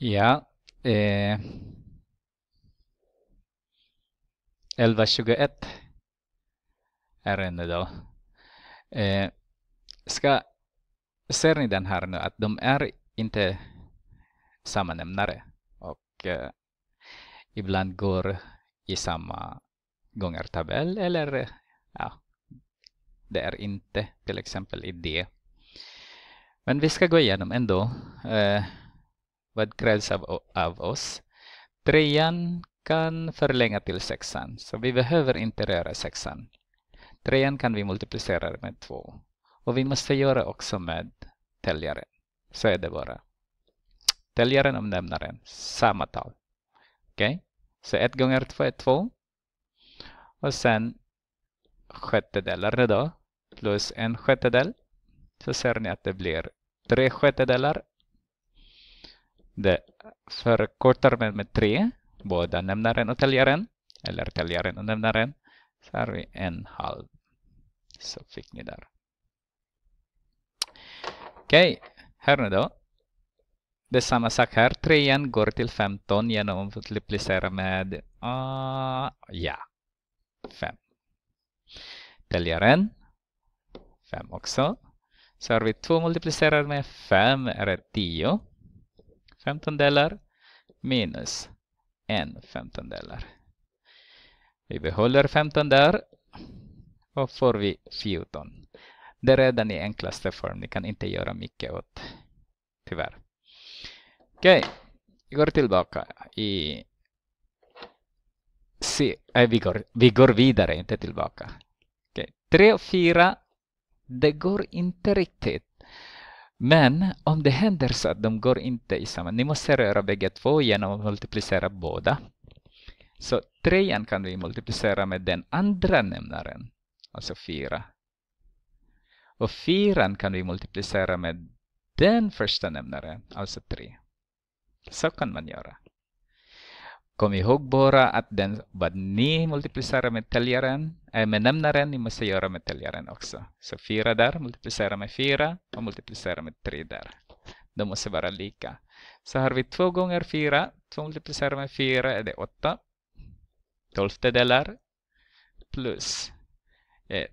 Ja. Eh, 11.21 är det nu då. Eh, ska, ser ni den här nu att de är inte samma nämnare och eh, ibland går i samma gångertabell eller ja, det är inte till exempel i det. Men vi ska gå igenom ändå. Eh, vad krävs av, av oss? Trean kan förlänga till sexan, så vi behöver inte röra sexan. Trean kan vi multiplicera med två. Och vi måste göra också med täljaren. Så är det bara. Täljaren och nämnaren, samma tal. Okej? Okay? Så ett gånger två är två. Och sen sjättedelar då, plus en sjättedel. Så ser ni att det blir tre sjättedelar det förkortar man med tre, båda nämnaren och täljaren, eller täljaren och nämnaren. Så har vi en halv. Så fick ni där. Okej, okay, här nu då. Det är samma sak här. 3 går till 15 genom att multiplicera med uh, ja, 5. Täljaren 5 också. Så har vi 2 multiplicerat med 5 är det 10 femtondelar minus en femtondelar. Vi behåller 15 där och får vi 14. Det är redan i enklaste form, ni kan inte göra mycket åt, tyvärr. Okej, okay. vi går tillbaka i... Se, äh, vi, går, vi går vidare, inte tillbaka. Okay. 3 och 4, det går inte riktigt. Men om det händer så att de går inte i samma, ni måste röra bägge två genom att multiplicera båda. Så trean kan vi multiplicera med den andra nämnaren, alltså fyra. Och fyran kan vi multiplicera med den första nämnaren, alltså tre. Så kan man göra. Kom ihåg bara att den vad ni multiplicerar med täljaren är äh, eh, med nämnaren, ni måste göra med täljaren också. Så 4 där, multiplicera med 4 och multiplicera med 3 där. De måste vara lika. Så har vi 2 gånger 4, 2 multiplicerar med 4 är det 8. Tolftedelar plus 1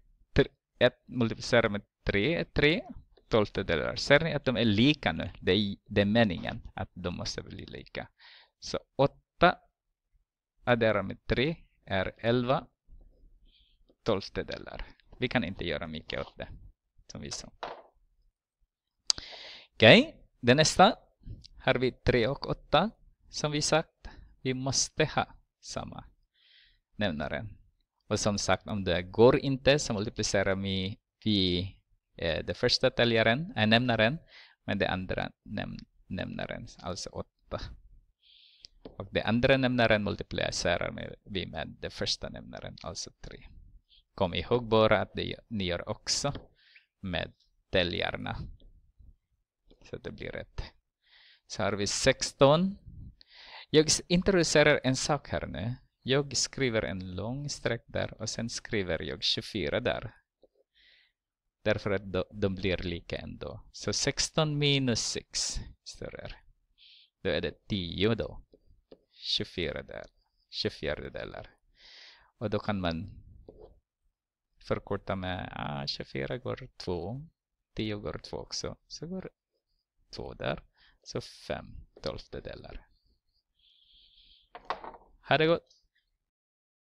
eh, multiplicerar med 3 är 3 tolftedelar. Ser ni att de är lika nu? Det är, det är meningen att de måste bli lika. Så 8 addera med 3 är 11 tolvstedelar. Vi kan inte göra mycket åt det, som vi sa. Okej, okay. det nästa har vi 3 och 8. Som vi sagt, vi måste ha samma nämnare. Och som sagt, om det går inte så multiplicerar vi, vi eh, den första täljaren, äh, nämnaren men den andra näm nämnaren, alltså 8. Och den andra nämnaren multiplicerar vi med den första nämnaren, alltså 3. Kom ihåg bara att det, ni gör också med täljarna. Så det blir rätt. Så har vi 16. Jag introducerar en sak här nu. Jag skriver en lång streck där och sen skriver jag 24 där. Därför att de blir lika ändå. Så 16 minus 6 står där. Då är det 10 då. 24 där. 24 delar. Och då kan man förkorta med ah, 24 går 2. 10 går 2 också. Så går 2 där. Så 5 tolftedelar. Ha det gott!